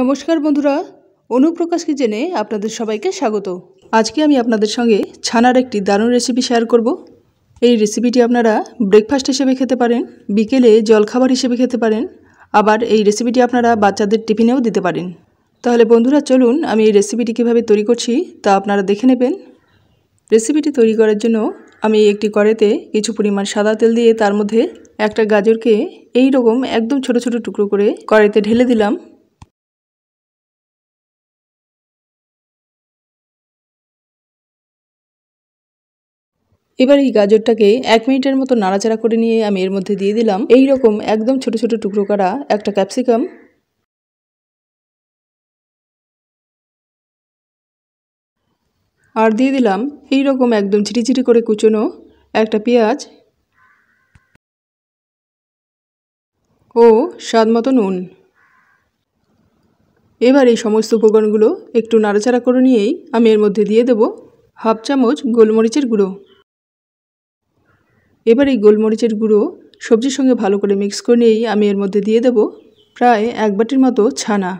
নমস্কার বন্ধুরা অনুপ্রকাশ কিচেনে আপনাদের সবাইকে স্বাগত আজকে আমি আপনাদের সঙ্গে ছানার একটি দারুণ রেসিপি শেয়ার করব এই রেসিপিটি আপনারা ব্রেকফাস্ট হিসেবে খেতে পারেন বিকেলে জলখাবার হিসেবে খেতে পারেন আবার এই রেসিপিটি আপনারা বাচ্চাদের টিফিনেও দিতে পারেন তাহলে বন্ধুরা চলুন আমি এই রেসিপিটি কীভাবে তৈরি করছি তা আপনারা দেখে নেবেন রেসিপিটি তৈরি করার জন্য আমি একটি কড়াইতে কিছু পরিমাণ সাদা তেল দিয়ে তার মধ্যে একটা গাজরকে এই রকম একদম ছোট ছোট টুকরো করে কড়াইতে ঢেলে দিলাম এবার এই গাজরটাকে এক মিনিটের মতো নাড়াচাড়া করে নিয়ে আমি এর মধ্যে দিয়ে দিলাম এই রকম একদম ছোট ছোট টুকরো করা একটা ক্যাপসিকাম আর দিয়ে দিলাম এই রকম একদম ছিটি ছিটি করে কুচোনো একটা পেঁয়াজ ও স্বাদ মতো নুন এবার এই সমস্ত উপকরণগুলো একটু নাড়াচাড়া করে নিয়েই আমি এর মধ্যে দিয়ে দেব হাফ চামচ গোলমরিচের গুঁড়ো এবার এই গোলমরিচের গুঁড়ো সবজির সঙ্গে ভালো করে মিক্স করে নিয়েই আমি এর মধ্যে দিয়ে দেব প্রায় এক বাটির মতো ছানা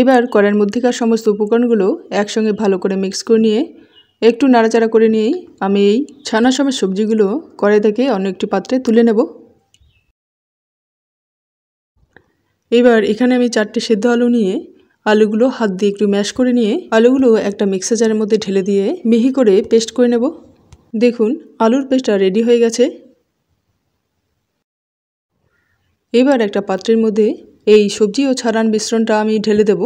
এবার কড়ার মধ্যেকার সমস্ত উপকরণগুলো একসঙ্গে ভালো করে মিক্স করে নিয়ে একটু নাড়াচাড়া করে নিয়েই আমি এই ছানা সমেত সবজিগুলো কড়াই থেকে অন্য একটি পাত্রে তুলে নেব এবার এখানে আমি চারটে সেদ্ধ আলু নিয়ে আলুগুলো হাত দিয়ে একটু ম্যাশ করে নিয়ে আলুগুলো একটা মিক্সার জারের মধ্যে ঢেলে দিয়ে মিহি করে পেস্ট করে নেব দেখুন আলুর পেস্টটা রেডি হয়ে গেছে এবার একটা পাত্রের মধ্যে এই সবজি ও ছাড়ান মিশ্রণটা আমি ঢেলে দেব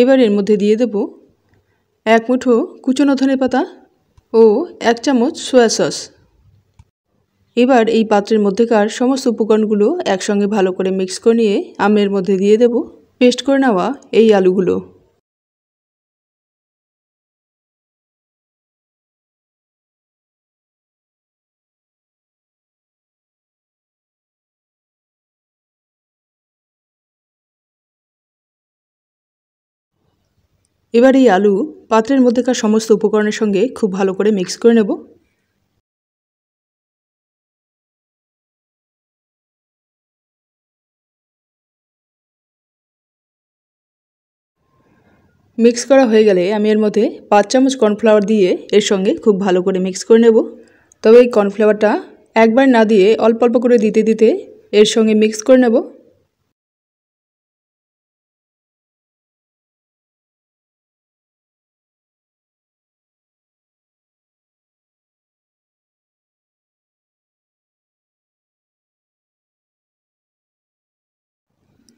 এবার এর মধ্যে দিয়ে দেব এক মুঠো কুচনো ধনে পাতা ও এক চামচ সোয়া সস এবার এই পাত্রের মধ্যেকার সমস্ত উপকরণগুলো একসঙ্গে ভালো করে মিক্স করে নিয়ে আমের মধ্যে দিয়ে দেব পেস্ট করে নেওয়া এই আলুগুলো এবার এই আলু পাত্রের মধ্যেকার সমস্ত উপকরণের সঙ্গে খুব ভালো করে মিক্স করে নেব মিক্স করা হয়ে গেলে আমি এর মধ্যে পাঁচ চামচ কর্নফ্লাওয়ার দিয়ে এর সঙ্গে খুব ভালো করে মিক্স করে নেব তবে এই কর্নফ্লাওয়ারটা একবার না দিয়ে অল্প অল্প করে দিতে দিতে এর সঙ্গে মিক্স করে নেব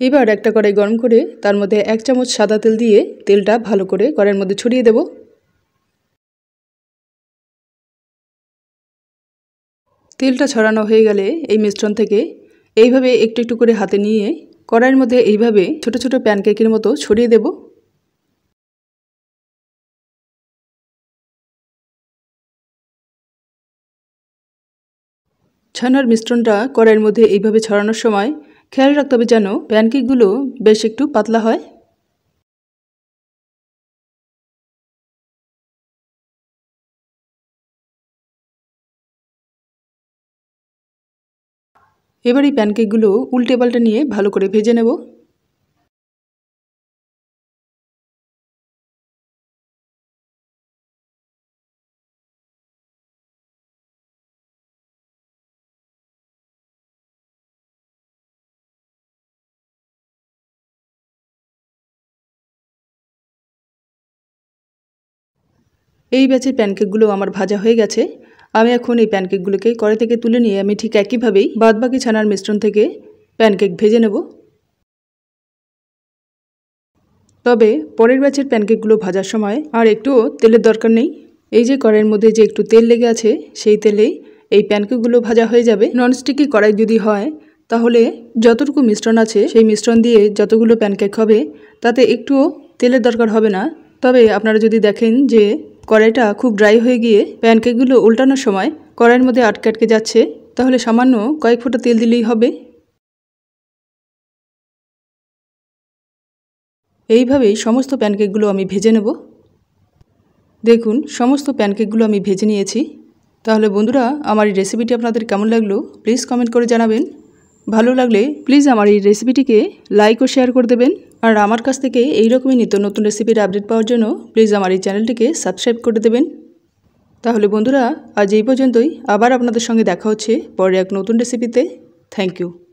এবার একটা কড়াই গরম করে তার মধ্যে এক চামচ সাদা তেল দিয়ে তেলটা ভালো করে কড়াইয়ের মধ্যে ছড়িয়ে দেব তেলটা ছড়ানো হয়ে গেলে এই মিশ্রণ থেকে এইভাবে একটু একটু করে হাতে নিয়ে কড়াইয়ের মধ্যে এইভাবে ছোট ছোট প্যানকেকের মতো ছড়িয়ে দেব ছানার মিশ্রণটা কড়াইয়ের মধ্যে এইভাবে ছড়ানোর সময় খেয়াল রাখতে হবে যেন প্যানকেকগুলো বেশ একটু পাতলা হয় এবার এই প্যানকেকগুলো উল্টে পাল্টে নিয়ে ভালো করে ভেজে নেব এই ব্যাচের প্যানকেকগুলো আমার ভাজা হয়ে গেছে আমি এখন এই প্যানকেকগুলোকে কড়ে থেকে তুলে নিয়ে আমি ঠিক একইভাবেই বাদবাকি ছানার মিশ্রণ থেকে প্যানকেক ভেজে নেব তবে পরের ব্যাচের প্যানকেকগুলো ভাজার সময় আর একটুও তেলের দরকার নেই এই যে কড়াইয়ের মধ্যে যে একটু তেল লেগে আছে সেই তেলেই এই প্যানকেকগুলো ভাজা হয়ে যাবে ননস্টিকি কড়াই যদি হয় তাহলে যতটুকু মিশ্রণ আছে সেই মিশ্রণ দিয়ে যতগুলো প্যানকেক হবে তাতে একটুও তেলের দরকার হবে না তবে আপনারা যদি দেখেন যে কড়াইটা খুব ড্রাই হয়ে গিয়ে প্যানকেকগুলো উল্টানোর সময় কড়াইয়ের মধ্যে আটকে আটকে যাচ্ছে তাহলে সামান্য কয়েক ফোঁটা তেল দিলেই হবে এইভাবেই সমস্ত প্যানকেকগুলো আমি ভেজে নেব দেখুন সমস্ত প্যানকেকগুলো আমি ভেজে নিয়েছি তাহলে বন্ধুরা আমার এই রেসিপিটি আপনাদের কেমন লাগলো প্লিজ কমেন্ট করে জানাবেন ভালো লাগলে প্লিজ আমার এই রেসিপিটিকে লাইক ও শেয়ার করে দেবেন আর আমার কাছ থেকে এইরকমই নিত্য নতুন রেসিপির আপডেট পাওয়ার জন্য প্লিজ আমার এই চ্যানেলটিকে সাবস্ক্রাইব করে দেবেন তাহলে বন্ধুরা আজ এই পর্যন্তই আবার আপনাদের সঙ্গে দেখা হচ্ছে পরে এক নতুন রেসিপিতে থ্যাংক ইউ